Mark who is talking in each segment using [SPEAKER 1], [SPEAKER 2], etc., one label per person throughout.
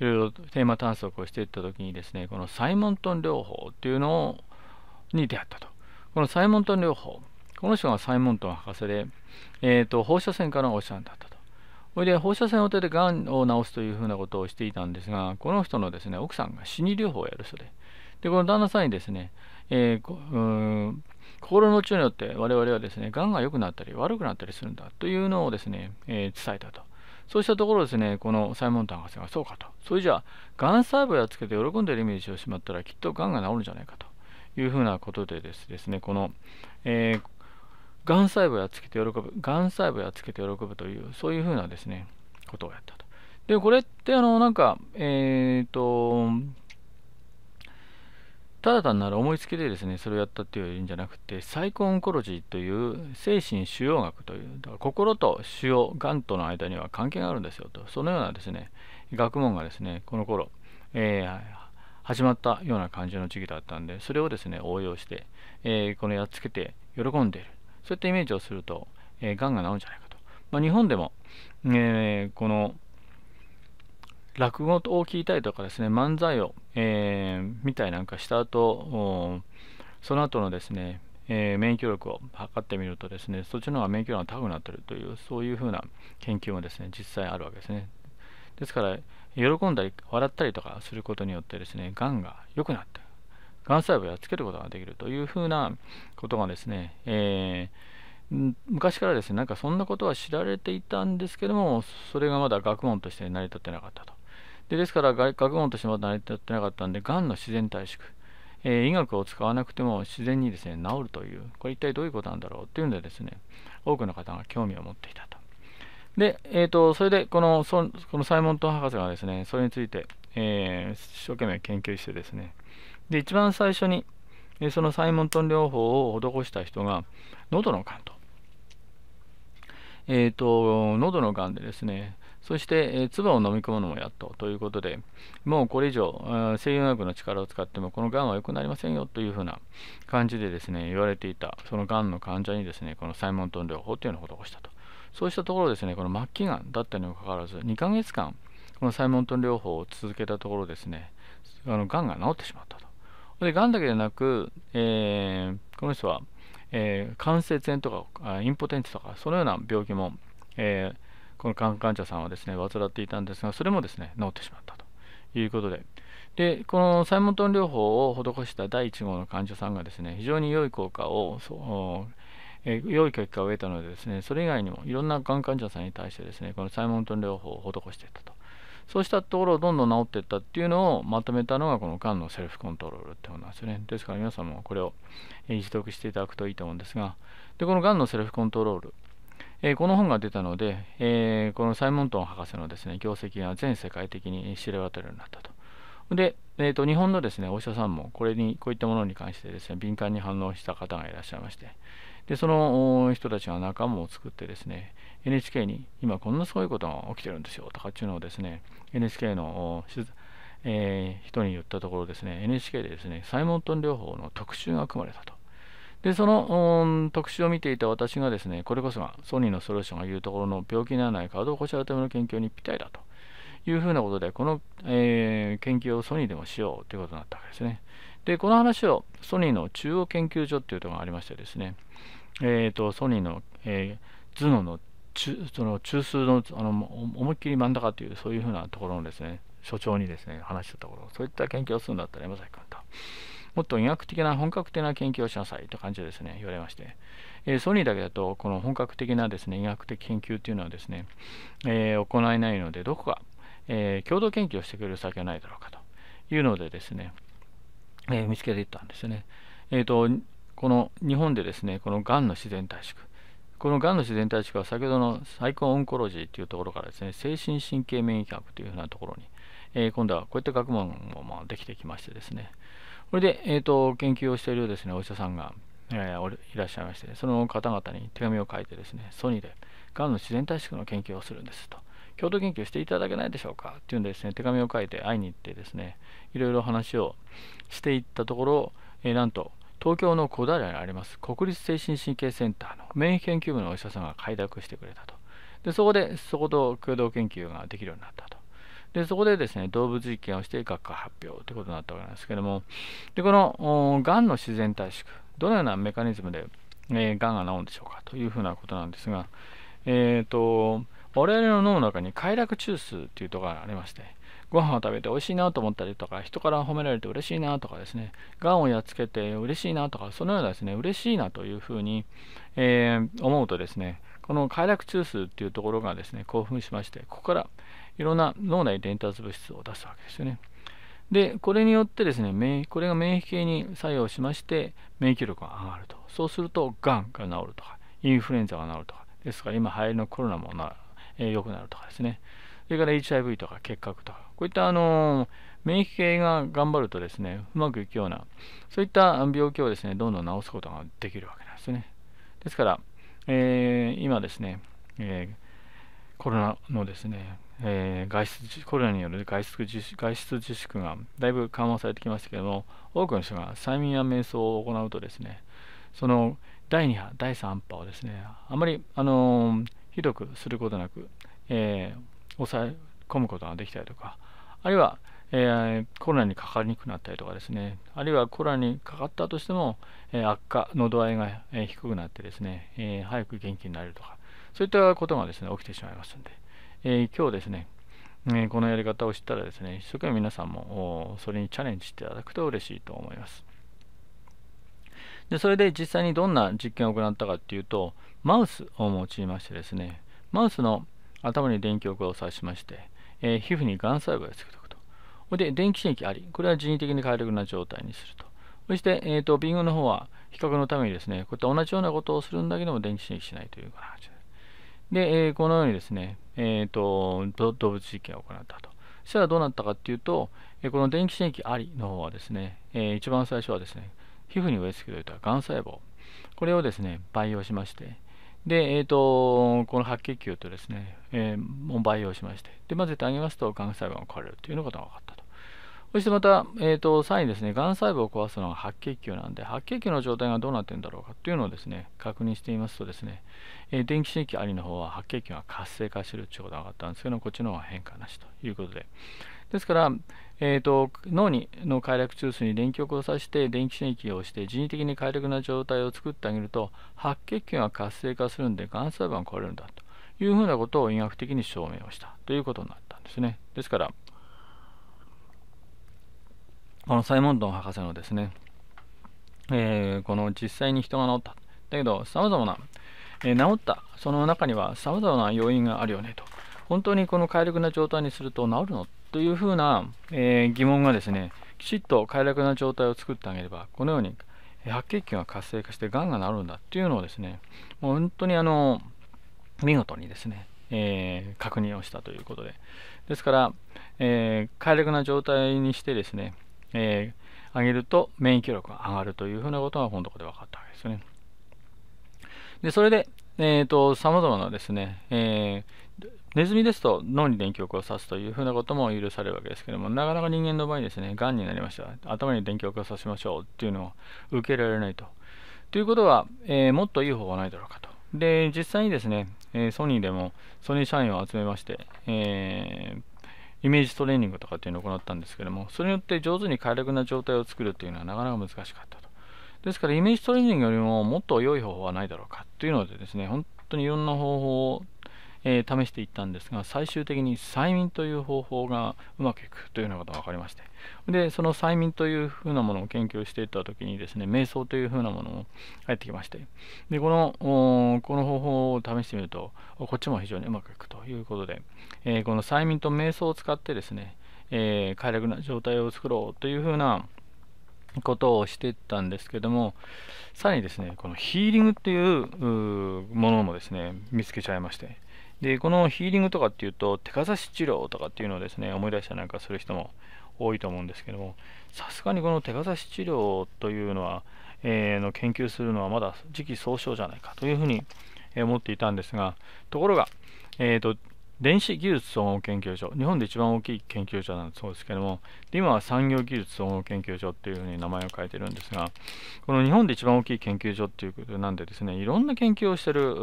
[SPEAKER 1] いろいろテーマ探索をしていった時にですねこのサイモントン療法っていうのに出会ったとこのサイモントン療法この人がサイモントン博士で、えーと、放射線からのお医者さんだったとそれで放射線を手てがんを治すというふうなことをしていたんですがこの人のですね奥さんが死に療法をやる人ででこの旦那さんにですね、えー、心の治療によって我々はですねがんが良くなったり悪くなったりするんだというのをですね、えー、伝えたとそうしたところですね、このサイモンタン博士が、そうかと。それじゃあ、がん細胞やっつけて喜んでるイメージをしまったら、きっとがんが治るんじゃないかというふうなことでですね、この、えー、がん細胞やっつけて喜ぶ、がん細胞やっつけて喜ぶという、そういうふうなですね、ことをやったと。で、これって、あの、なんか、えっ、ー、と、ただ単なる思いつきでですねそれをやったっていうんじゃなくてサイコオンコロジーという精神腫瘍学というだから心と腫瘍がんとの間には関係があるんですよとそのようなですね学問がですねこの頃、えー、始まったような感じの時期だったんでそれをですね応用して、えー、このやっつけて喜んでいるそういったイメージをすると、えー、がんが治るんじゃないかと、まあ、日本でも、えー、この落語を聞いたりとかですね、漫才を、えー、見たりなんかした後、その後のですね、えー、免疫力を測ってみるとですね、そっちの方が免疫力が高くなってるという、そういうふうな研究もですね、実際あるわけですね。ですから、喜んだり、笑ったりとかすることによってですね、がんが良くなって、がん細胞をやっつけることができるというふうなことがですね、えー、昔からですね、なんかそんなことは知られていたんですけども、それがまだ学問として成り立ってなかったと。でですから学問としてまだ成り立ってなかったんで、がんの自然退縮、えー、医学を使わなくても自然にですね、治るという、これ一体どういうことなんだろうっていうんでですね、多くの方が興味を持っていたと。で、えーと、それでこのこのサイモント博士がですね、それについて、えー、一生懸命研究してですね、で、一番最初に、そのサイモントン療法を施した人が、喉のがんと。えっ、ー、と、喉のがんでですね、そして、えー、唾を飲み込むのもやっとということで、もうこれ以上、西洋薬の力を使ってもこのがんは良くなりませんよというふうな感じでですね、言われていた、そのがんの患者にですね、このサイモントン療法というのを施したと。そうしたところですね、この末期がんだったにもかかわらず、2ヶ月間、このサイモントン療法を続けたところですね、あのがんが治ってしまったと。で、がんだけでなく、えー、この人は、えー、関節炎とか、インポテンツとか、そのような病気も、えー、このカん患者さんはですね、患っていたんですが、それもですね、治ってしまったということで、で、このサイモントン療法を施した第1号の患者さんがですね、非常に良い効果を、そうえ良い結果を得たのでですね、それ以外にもいろんながん患者さんに対してですね、このサイモントン療法を施していったと。そうしたところをどんどん治っていったっていうのをまとめたのがこのがんのセルフコントロールってものなんですよね。ですから皆さんもこれを取得していただくといいと思うんですが、でこのがんのセルフコントロール、えー、この本が出たので、えー、このサイモントン博士のですね、業績が全世界的に知れ渡るようになったと。で、えーと、日本のですね、お医者さんもこれに、こういったものに関してですね、敏感に反応した方がいらっしゃいまして、で、その人たちが仲間を作ってですね、NHK に今こんなすごいことが起きてるんですよとかっていうのをですね、NHK のえー、人に言ったところですね、NHK でですね、サイモントン療法の特集が組まれたと。で、その、特集を見ていた私がですね、これこそがソニーのソリューションが言うところの病気にならない体をこしらうための研究にぴったりだというふうなことで、この、えー、研究をソニーでもしようということになったわけですね。で、この話をソニーの中央研究所っていうところがありましてですね、えっ、ー、と、ソニーの、えー、頭脳の中その中枢のあの思いっきり真ん中というそういうふうなところのですね所長にですね話したところそういった研究をするんだったら山崎君ともっと医学的な本格的な研究をしなさいという感じですね、言われまして。えー、ソニーだけだと、この本格的なですね、医学的研究というのはですね、えー、行えないので、どこか、えー、共同研究をしてくれる先はないだろうかというのでですね、え見つけていったんですね。えっ、と、この日本でですね、このがんの自然退縮、このがんの自然退縮は先ほどのサイコンオンコロジーというところからですね、精神神経免疫学というふうなところに、えー、今度はこういった学問もまあできてきましてですね、これで、えーと、研究をしているですねお医者さんが、えー、いらっしゃいまして、その方々に手紙を書いてですね、ソニーでがんの自然対策の研究をするんですと。共同研究していただけないでしょうかっていうんでですね、手紙を書いて会いに行ってですね、いろいろ話をしていったところ、えー、なんと、東京の小平にあります国立精神神経センターの免疫研究部のお医者さんが快諾してくれたと。で、そこで、そこと共同研究ができるようになったと。で、そこでですね、動物実験をして学科発表ということになったわけなんですけども、で、この、がんの自然退縮、どのようなメカニズムで、えー、がんが治るんでしょうかというふうなことなんですが、えっ、ー、と、我々の脳の中に快楽中枢っていうところがありまして、ご飯を食べて美味しいなと思ったりとか、人から褒められて嬉しいなとかですね、がんをやっつけて嬉しいなとか、そのようなですね、嬉しいなというふうに、えー、思うとですね、この快楽中枢っていうところがですね、興奮しまして、ここから、いろんな脳内伝達物質を出すわけですよね。で、これによってですね、これが免疫系に作用しまして、免疫力が上がると。そうすると、がんが治るとか、インフルエンザが治るとか、ですから今肺りのコロナもな、えー、良くなるとかですね。それから HIV とか結核とか、こういった、あのー、免疫系が頑張るとですね、うまくいくような、そういった病気をですね、どんどん治すことができるわけなんですね。ですから、えー、今ですね、えー、コロナのですね、えー、外出コロナによる外出自粛がだいぶ緩和されてきましたけれども多くの人が催眠や瞑想を行うとですねその第2波第3波をですねあまり、あのー、ひどくすることなく、えー、抑え込むことができたりとかあるいは、えー、コロナにかかりにくくなったりとかですねあるいはコロナにかかったとしても、え悪化の度合いが、え低くなってですね、え早く元気になれるとかそういったことがですね起きてしまいますのでえー、今日ですね、えこのやり方を知ったらですね、一生懸命皆さんもそれにチャレンジしていただくと嬉しいと思います。でそれで実際にどんな実験を行ったかっていうと、マウスを用いましてですね、マウスの頭に電極を刺しまして、えー、皮膚にがん細胞をつっておくと。で、電気刺激あり。これは人為的に快適な状態にすると。そして、えーと、ビングの方は比較のためにですね、こういった同じようなことをするんだけども電気刺激しないという形です。で、えー、このようにですね、えーと、動物実験を行ったと。そしたらどうなったかっていうと、えこの電気刺激ありの方はですね、えー、一番最初はですね、皮膚に植え付けておいたがん細胞、これをですね、培養しまして、で、えーと、とこの白血球とですね、えー、も培養しまして、で混ぜてあげますと、がん細胞が壊れるというのが分かった。そしてまた、えーと、3位ですね、がん細胞を壊すのが白血球なんで、白血球の状態がどうなってるんだろうかというのをですね、確認していますとですね、えー、電気刺激ありの方は白血球が活性化してるってことが分かったんですけど、こっちの方が変化なしということで。ですから、えーと、脳にの快楽中枢に電極を刺して電気刺激をして人為的に快楽な状態を作ってあげると白血球が活性化するんでがん細胞が壊れるんだというふうなことを医学的に証明をしたということになったんですね。ですから、このサイモンドン博士のですね、えー、この実際に人が治った。だけど、様々な、えー、治った、その中には様々な要因があるよねと。本当にこの快楽な状態にすると治るのというふうな、えー、疑問がですね、きちっと快楽な状態を作ってあげれば、このように白血球が活性化してがんが治るんだっていうのをですね、もう本当にあの、見事にですね、えー、確認をしたということで。ですから、えー、快楽な状態にしてですね、えー、上げると免疫力が上がるというふうなことがこのところで分かったわけですよね。で、それで、えっ、ー、と、様々なですね、えー、ネズミですと脳に電極を刺すというふうなことも許されるわけですけども、なかなか人間の場合ですね、癌になりました。頭に電極を刺しましょうっていうのを受けられないと。ということは、えー、もっといい方法はないだろうかと。で、実際にですね、えソニーでもソニー社員を集めまして、えー、イメージトレーニングとかっていうのを行ったんですけども、それによって上手に快楽な状態を作るというのはなかなか難しかったと。ですからイメージトレーニングよりももっと良い方法はないだろうかというのでですね、本当にいろんな方法をえー、試していったんですが最終的に催眠という方法がうまくいくというようなことが分かりましてでその催眠というふうなものを研究していった時にですね瞑想というふうなものも入ってきましてでこのこの方法を試してみるとこっちも非常にうまくいくということで、えー、この催眠と瞑想を使ってですね、えー、快楽な状態を作ろうというふうなことをしてたんですけどもさらにですねこのヒーリングっていうものもですね見つけちゃいましてで、このヒーリングとかっていうと、手かざし治療とかっていうのをですね、思い出したりなんかする人も多いと思うんですけども、さすがにこの手かざし治療というのは、えー、の研究するのはまだ時期尚早じゃないかというふうに思っていたんですが、ところが、えーと電子技術総合研究所、日本で一番大きい研究所なんそうですけども、今は産業技術総合研究所っていうふうに名前を変えてるんですが、この日本で一番大きい研究所っていうことなんでですね、いろんな研究をしてる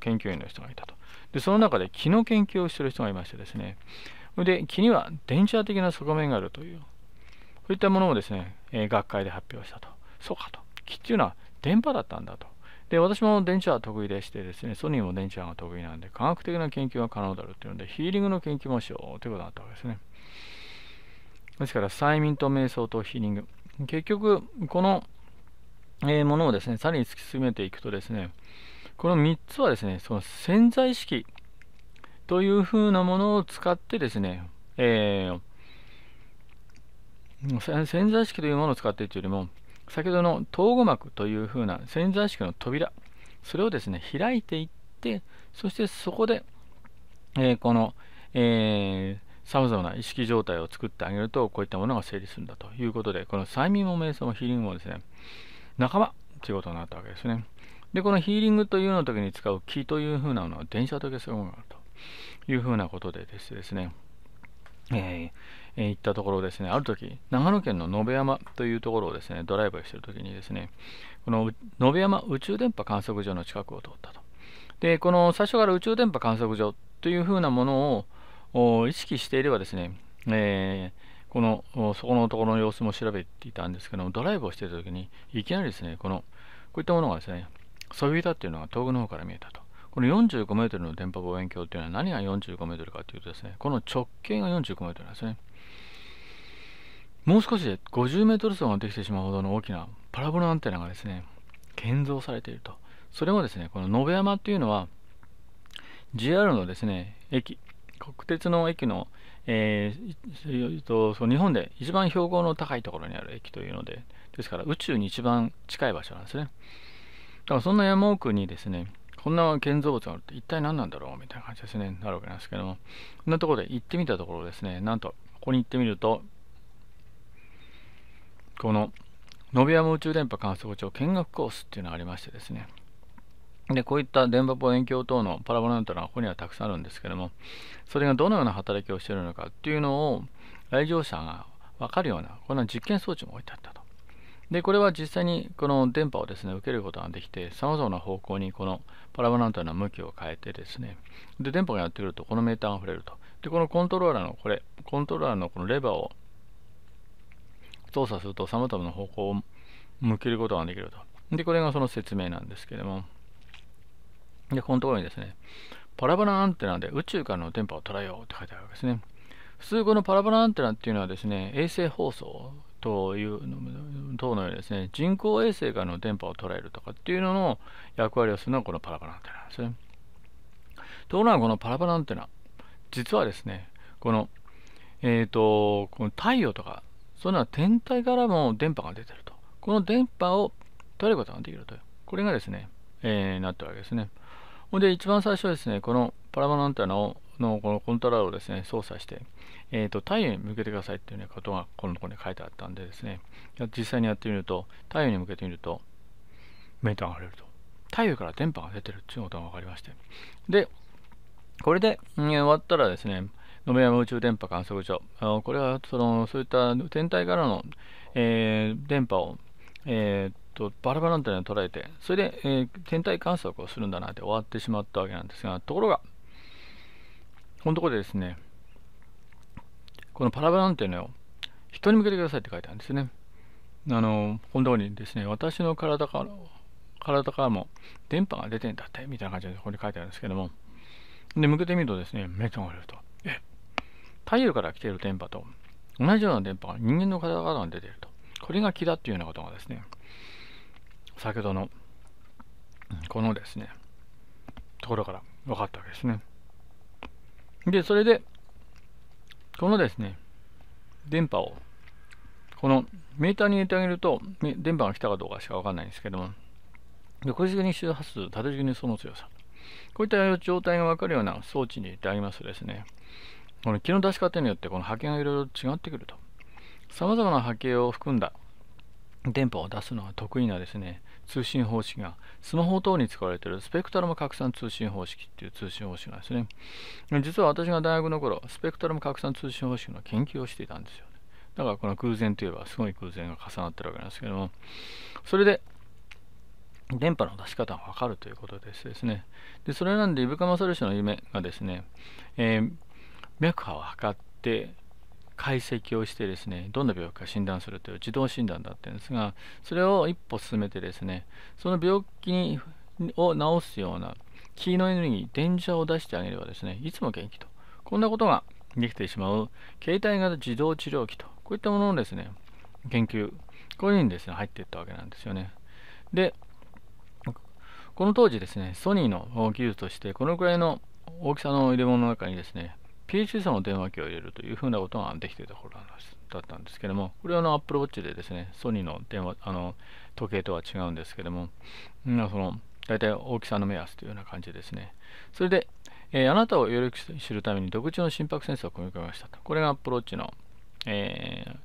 [SPEAKER 1] 研究員の人がいたと。で、その中で気の研究をしてる人がいましてですね、で、気には電磁波的な側面があるという、そういったものをですね、え学会で発表したと。そうかと。木っていうのは電波だったんだと。で、私も電池は得意でしてですね、ソニーも電池は得意なんで、科学的な研究は可能だろうっていうので、ヒーリングの研究もしようということだったわけですね。ですから、催眠と瞑想とヒーリング。結局、この、えー、ものをですね、さらに突き進めていくとですね、この3つはですね、その潜在意識というふうなものを使ってですね、えー、潜在意識というものを使ってというよりも、先ほどの統合膜というふうな潜在意識の扉それをですね開いていってそしてそこで、えー、この、えさまざまな意識状態を作ってあげるとこういったものが成立するんだということでこの催眠も瞑想もヒーリングもですね仲間ということになったわけですねでこのヒーリングというの時に使う気というふうなのは電車と消すものがあるというふうなことでですねえー、行ったところですね、ある時、長野県の野辺山というところをですね、ドライブしている時にですね、この野辺山宇宙電波観測所の近くを通ったと。で、この最初から宇宙電波観測所というふうなものを意識していればですね、えー、この、そこのところの様子も調べていたんですけども、ドライブをしている時に、いきなりですね、この、こういったものがですね、そびえたっていうのが遠くの方から見えたと。この 45m の電波望遠鏡っていうのは何が 45m かというとですね、この直径が 45m なんですね。もう少しで 50m 走ができてしまうほどの大きなパラボラアンテナがですね、建造されていると。それもですね、この延山っていうのは、JR のですね、駅、国鉄の駅の、えー、と日本で一番標高の高いところにある駅というので、ですから宇宙に一番近い場所なんですね。だからそんな山奥にですね、こんな建造物があるって一体何なんだろうみたいな感じですね、なるわけなんですけども、こんなところで行ってみたところですね、なんと、ここに行ってみると、この、ノビアム宇宙電波観測庁見学コースっていうのがありましてですね、で、こういった電波望遠鏡等のパラボラなんてのはここにはたくさんあるんですけども、それがどのような働きをしているのかっていうのを来場者が分かるような、こんな実験装置も置いてあったと。で、これは実際にこの電波をですね、受けることができて、様々な方向にこのパラボランタの向きを変えてですね、で、電波がやってくると、このメーターが触れると。で、このコントローラーの、これ、コントローラーのこのレバーを操作すると、様々な方向を向けることができると。で、これがその説明なんですけれども、で、このところにですね、パラボラアンテナで宇宙からの電波を捉えようって書いてあるわけですね。普通このパラボラアンテナっていうのはですね、衛星放送という等のようにですね人工衛星からの電波を捉えるとかっていうのの役割をするのはこのパラパラアンテナなんですね。ところがこのパラパラアンテナ実はですねこの,、えーと、この太陽とかその天体からも電波が出てるとこの電波を捉えることができるというこれがですね、えー、なってるわけですね。ほんで一番最初はですねこのパラパラアンテナをのこのコントローラーをですね操作してえーと、太陽に向けてくださいっていう、ことがこのところに書いてあったんでですね、実際にやってみると、太陽に向けてみると、メーターがれると。太陽から電波が出てるっていうことが分かりまして。で、これで、うん、終わったらですね、野辺山宇宙電波観測所、あこれはそのそういった天体からの、えー、電波を、えーとバラバラの点に捉えて、それで、えー、天体観測をするんだなって終わってしまったわけなんですが、ところが、このところでですね、このパラバラなんていうのを人に向けてくださいって書いてあるんですね。あの、このにですね、私の体から、体からも電波が出てんだって、みたいな感じでここに書いてあるんですけども、で、向けてみるとですね、目とがれると、え、太陽から来ている電波と同じような電波が人間の体から出ていると。これが気だっていうようなことがですね、先ほどの、このですね、ところから分かったわけですね。で、それで、このですね、電波を、このメーターに入れてあげると、電波が来たかどうかしかわかんないんですけども、横軸に周波数、縦軸にその強さ。こういった状態がわかるような装置に入れてあげますとですね、この気の出し方によってこの波形がいろいろ違ってくると。様々な波形を含んだ電波を出すのが得意なですね通信方式がスマホ等に使われているスペクトラム拡散通信方式っていう通信方式なんですね実は私が大学の頃スペクトラム拡散通信方式の研究をしていたんですよだからこの偶然といえばすごい偶然が重なってるわけなんですけどもそれで電波の出し方がわかるということですですねでそれなんでイブカマサル氏の夢がですね、えー、脈波を測って解析をしてですねどんな病気か診断するという自動診断だったんですがそれを一歩進めてですねその病気を治すような気のエネルギー電磁波を出してあげればですねいつも元気とこんなことができてしまう携帯型自動治療器とこういったもののですね研究こういうふうにですね入っていったわけなんですよねでこの当時ですねソニーの技術としてこのくらいの大きさの入れ物の中にですね PH 層の電話機を入れるというふうなことができていた頃のだったんですけども、これはあの Apple Watch でですね、ソニーの電話、あの、時計とは違うんですけども、うん、その、大体大きさの目安というような感じですね。それで、えー、あなたをより知るために独自の心拍センサーを組み込みましたと。これが Apple Watch の、えー、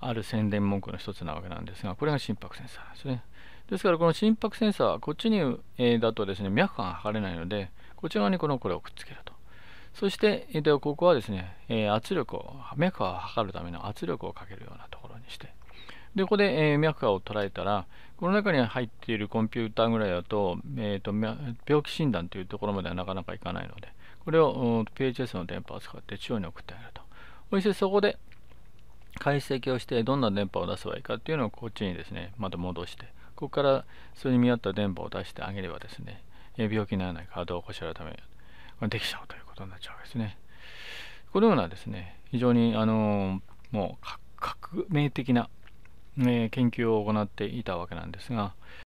[SPEAKER 1] ある宣伝文句の一つなわけなんですが、これが心拍センサーですね。ですから、この心拍センサー、はこっちに、えー、だとですね、脈波が測れないので、こっち側にこのこれをくっつけると。そして、えー、とここはですね、え圧力を、脈波を測るための圧力をかけるようなところにして、で、ここで、え脈波を捉えたら、この中に入っているコンピューターぐらいだと、えーと、病気診断というところまではなかなかいかないので、これを PHS の電波を使って中央に送ってあげると。そしてそこで解析をしてどんな電波を出せばいいかっていうのをこっちにですね、また戻して、ここからそれに見合った電波を出してあげればですね、病気にならないかどうこしべるためができちゃうということになっちゃうわけですね。このようなですね、非常にあのもう革命的な、え研究を行っていたわけなんですが、